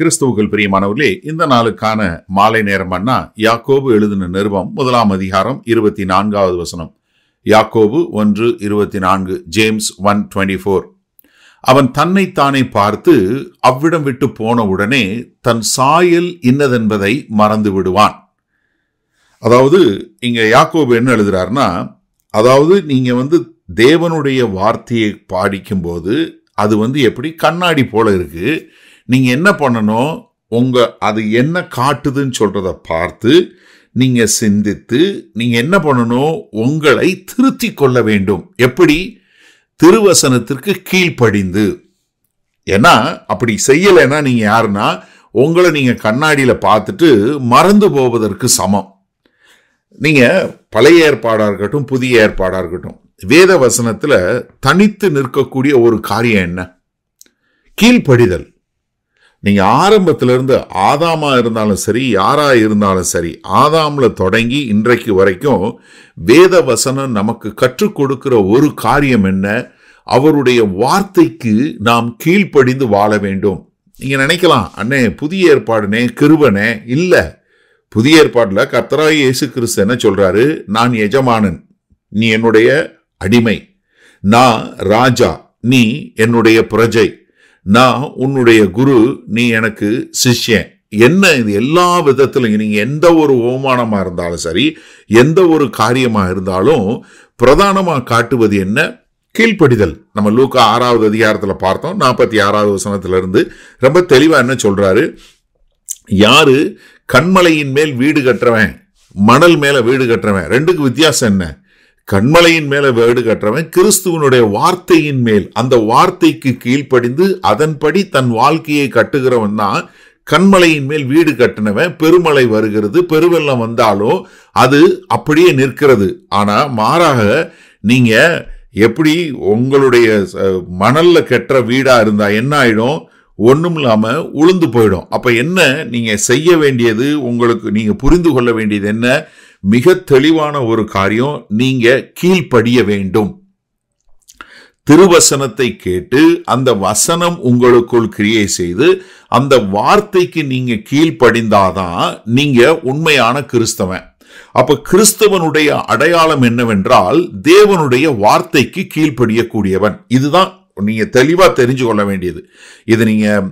கிறிஸ்துவுக்குள் பிரியமானவர்களே இந்த நாளுக்கான மாலை நேரம் அண்ணா யாக்கோபு எழுதின நிருபம் முதலாம் அதிகாரம் இருபத்தி நான்காவது வசனம் யாக்கோபு ஒன்று இருபத்தி நான்கு ஜேம்ஸ் ஒன் டுவெண்ட்டி ஃபோர் அவன் தன்னைத்தானே பார்த்து அவ்விடம் விட்டு போன உடனே தன் சாயல் இன்னதென்பதை மறந்து விடுவான் அதாவது இங்க யாக்கோபு என்ன எழுதுறாருன்னா அதாவது நீங்க வந்து தேவனுடைய வார்த்தையை பாடிக்கும்போது அது வந்து எப்படி கண்ணாடி போல இருக்குது நீங்கள் என்ன பண்ணணும் உங்கள் அது என்ன காட்டுதுன்னு சொல்கிறத பார்த்து நீங்கள் சிந்தித்து நீங்கள் என்ன பண்ணணும் உங்களை திருத்தி கொள்ள வேண்டும் எப்படி திருவசனத்திற்கு கீழ்ப்படிந்து ஏன்னா அப்படி செய்யலைன்னா நீங்கள் யாருன்னா உங்களை நீங்கள் கண்ணாடியில் பார்த்துட்டு மறந்து போவதற்கு சமம் நீங்கள் பழைய ஏற்பாடாக இருக்கட்டும் புதிய ஏற்பாடாக இருக்கட்டும் வேத வசனத்தில் தனித்து நிற்கக்கூடிய ஒரு காரியம் என்ன கீழ்ப்படிதல் நீங்கள் ஆரம்பத்திலிருந்து ஆதாமாக இருந்தாலும் சரி யாராக இருந்தாலும் சரி ஆதாமில் தொடங்கி இன்றைக்கு வரைக்கும் வேத வசனம் நமக்கு கற்றுக் கொடுக்கிற ஒரு காரியம் என்ன அவருடைய வார்த்தைக்கு நாம் கீழ்ப்படிந்து வாழ வேண்டும் நீங்கள் நினைக்கலாம் அண்ணே புதிய ஏற்பாடுனே கிருபனே இல்லை புதிய ஏற்பாடுல கர்த்தராய் இயேசு கிறிஸ்து என்ன சொல்கிறாரு நான் எஜமானன் நீ என்னுடைய அடிமை நான் ராஜா நீ என்னுடைய பிரஜை நான் உன்னுடைய குரு நீ எனக்கு சிஷ்யன் என்ன இது எல்லா விதத்திலையும் நீங்கள் எந்த ஒரு அவமானமாக இருந்தாலும் சரி எந்த ஒரு காரியமாக இருந்தாலும் பிரதானமாக காட்டுவது என்ன கீழ்ப்படிதல் நம்ம லூக்கா ஆறாவது அதிகாரத்தில் பார்த்தோம் நாற்பத்தி ஆறாவது வசனத்திலிருந்து ரொம்ப தெளிவாக என்ன சொல்கிறாரு யாரு கண்மலையின் மேல் வீடு கட்டுறவன் மணல் மேலே வீடு கட்டுறவன் ரெண்டுக்கு வித்தியாசம் என்ன கண்மலையின் மேல வேடு கட்டுறவன் கிறிஸ்துவனுடைய வார்த்தையின் மேல் அந்த வார்த்தைக்கு கீழ்ப்படிந்து அதன்படி தன் வாழ்க்கையை கட்டுகிறவன் தான் கண்மலையின் மேல் வீடு கட்டினவன் பெருமழை வருகிறது பெருவெள்ளம் வந்தாலும் அது அப்படியே நிற்கிறது ஆனா மாறாக நீங்க எப்படி உங்களுடைய மணல்ல கெட்ட வீடா இருந்தா என்ன ஆயிடும் ஒன்றும் இல்லாமல் உளுந்து போயிடும் அப்போ என்ன நீங்கள் செய்ய வேண்டியது உங்களுக்கு நீங்கள் புரிந்து கொள்ள வேண்டியது என்ன மிக தெளிவான ஒரு காரியம் நீங்க கீழ்ப்படிய வேண்டும் திருவசனத்தை கேட்டு அந்த வசனம் உங்களுக்குள் கிரியை செய்து அந்த வார்த்தைக்கு நீங்க கீழ்ப்படிந்தாதான் நீங்க உண்மையான கிறிஸ்தவன் அப்ப கிறிஸ்தவனுடைய அடையாளம் என்னவென்றால் தேவனுடைய வார்த்தைக்கு கீழ்ப்படியக்கூடியவன் இதுதான் நீங்கள் தெளிவாக தெரிஞ்சு கொள்ள வேண்டியது இது நீங்கள்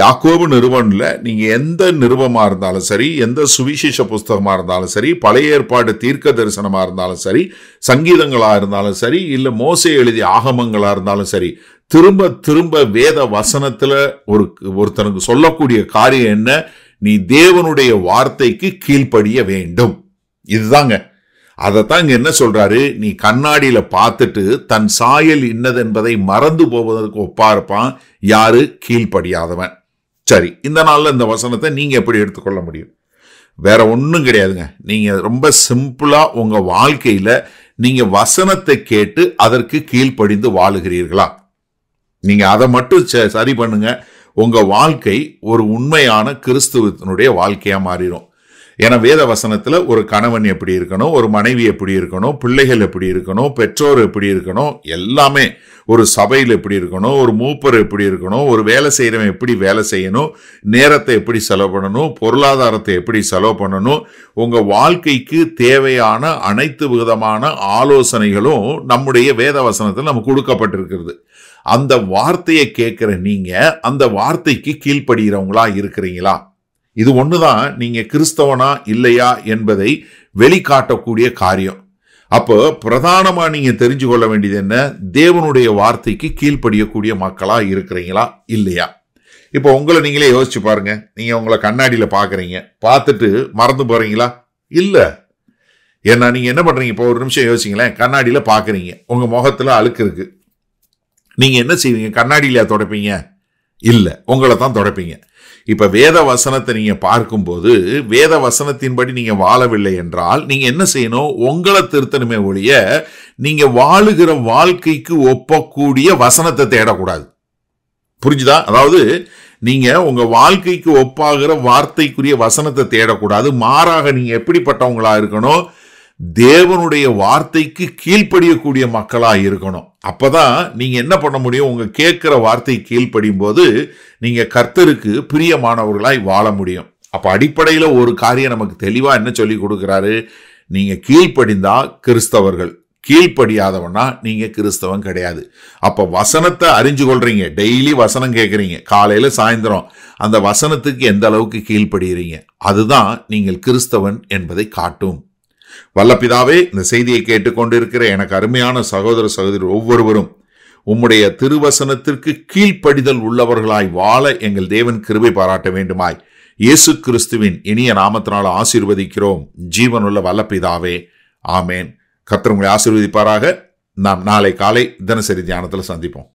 யாக்கோபு நிறுவனில் நீங்கள் எந்த நிறுவமாக இருந்தாலும் சரி எந்த சுவிசேஷ புஸ்தகமாக இருந்தாலும் சரி பழைய ஏற்பாடு தீர்க்க தரிசனமாக இருந்தாலும் சரி சங்கீதங்களாக இருந்தாலும் சரி இல்லை மோசை எழுதிய ஆகமங்களாக இருந்தாலும் சரி திரும்ப திரும்ப வேத வசனத்தில் ஒரு ஒருத்தனுக்கு சொல்லக்கூடிய காரியம் என்ன நீ தேவனுடைய வார்த்தைக்கு கீழ்ப்படிய வேண்டும் இதுதாங்க அதைத்தான் இங்கே என்ன சொல்கிறாரு நீ கண்ணாடியில் பார்த்துட்டு தன் சாயல் என்பதை மறந்து போவதற்கு ஒப்பா இருப்பான் யாரு கீழ்ப்படியாதவன் சரி இந்த நாளில் இந்த வசனத்தை நீங்கள் எப்படி எடுத்துக்கொள்ள முடியும் வேற ஒன்றும் கிடையாதுங்க நீங்கள் ரொம்ப சிம்பிளாக உங்கள் வாழ்க்கையில் நீங்கள் வசனத்தை கேட்டு அதற்கு கீழ்ப்படிந்து வாழுகிறீர்களா நீங்கள் அதை மட்டும் சரி பண்ணுங்க உங்கள் வாழ்க்கை ஒரு உண்மையான கிறிஸ்துவத்தினுடைய வாழ்க்கையாக மாறிடும் ஏன்னா வேத வசனத்தில் ஒரு கணவன் எப்படி இருக்கணும் ஒரு மனைவி எப்படி இருக்கணும் பிள்ளைகள் எப்படி இருக்கணும் பெற்றோர் எப்படி இருக்கணும் எல்லாமே ஒரு சபையில் எப்படி இருக்கணும் ஒரு மூப்பர் எப்படி இருக்கணும் ஒரு வேலை செய்கிறவன் எப்படி வேலை செய்யணும் நேரத்தை எப்படி செலவு பண்ணணும் பொருளாதாரத்தை எப்படி செலவு பண்ணணும் உங்கள் வாழ்க்கைக்கு தேவையான அனைத்து விதமான ஆலோசனைகளும் நம்முடைய வேத வசனத்தில் நமக்கு கொடுக்கப்பட்டிருக்கிறது அந்த வார்த்தையை கேட்குற நீங்கள் அந்த வார்த்தைக்கு கீழ்ப்படுகிறவங்களா இருக்கிறீங்களா இது ஒன்று தான் நீங்கள் கிறிஸ்தவனா இல்லையா என்பதை வெளிக்காட்டக்கூடிய காரியம் அப்போ பிரதானமாக நீங்கள் தெரிஞ்சு கொள்ள வேண்டியது என்ன தேவனுடைய வார்த்தைக்கு கீழ்ப்படியக்கூடிய மக்களாக இருக்கிறீங்களா இல்லையா இப்போ உங்களை நீங்களே யோசிச்சு பாருங்க நீங்கள் உங்களை கண்ணாடியில் பார்க்குறீங்க பார்த்துட்டு மறந்து போகிறீங்களா இல்லை ஏன்னா நீங்கள் என்ன பண்ணுறீங்க இப்போ ஒரு நிமிஷம் யோசிங்களேன் கண்ணாடியில் பார்க்குறீங்க உங்கள் முகத்தில் அழுக்கு இருக்குது நீங்கள் என்ன செய்வீங்க கண்ணாடியில் தொடப்பீங்க இல்லை உங்களை தான் துடைப்பீங்க இப்ப வேத வசனத்தை நீங்க பார்க்கும்போது வேத வசனத்தின்படி நீங்க வாழவில்லை என்றால் நீங்க என்ன செய்யணும் உங்களை திருத்தணுமே ஒழிய நீங்க வாழுகிற வாழ்க்கைக்கு ஒப்பக்கூடிய வசனத்தை தேடக்கூடாது புரிஞ்சுதா அதாவது நீங்க உங்க வாழ்க்கைக்கு ஒப்பாகிற வார்த்தைக்குரிய வசனத்தை தேடக்கூடாது மாறாக நீங்க எப்படிப்பட்டவங்களா இருக்கணும் தேவனுடைய வார்த்தைக்கு கீழ்ப்படியக்கூடிய மக்களாக இருக்கணும் அப்போ தான் நீங்கள் என்ன பண்ண முடியும் உங்கள் கேட்குற வார்த்தை கீழ்ப்படியும் போது நீங்கள் கர்த்தருக்கு பிரியமானவர்களாய் வாழ முடியும் அப்போ அடிப்படையில் ஒரு காரியம் நமக்கு தெளிவாக என்ன சொல்லி கொடுக்குறாரு நீங்கள் கீழ்ப்படிந்தா கிறிஸ்தவர்கள் கீழ்ப்படியாதவனா நீங்க கிறிஸ்தவன் கிடையாது அப்ப வசனத்தை அறிஞ்சு கொள்றீங்க டெய்லி வசனம் கேட்குறீங்க காலையில சாயந்தரம் அந்த வசனத்துக்கு எந்த அளவுக்கு கீழ்ப்படுகிறீங்க அதுதான் நீங்கள் கிறிஸ்தவன் என்பதை காட்டும் வல்லபிதாவே இந்த செய்தியை கேட்டுக்கொண்டிருக்கிற எனக்கு அருமையான சகோதர சகோதரி ஒவ்வொருவரும் உம்முடைய திருவசனத்திற்கு கீழ்ப்படிதல் உள்ளவர்களாய் வாழ எங்கள் தேவன் கிருபை பாராட்ட வேண்டுமாய் இயேசு கிறிஸ்துவின் இனிய நாமத்தினால் ஆசீர்வதிக்கிறோம் ஜீவனுள்ள வல்லப்பிதாவே ஆமேன் கத்திரங்களை ஆசீர்வதிப்பாராக நாம் நாளை காலை தினசரி தியானத்தில் சந்திப்போம்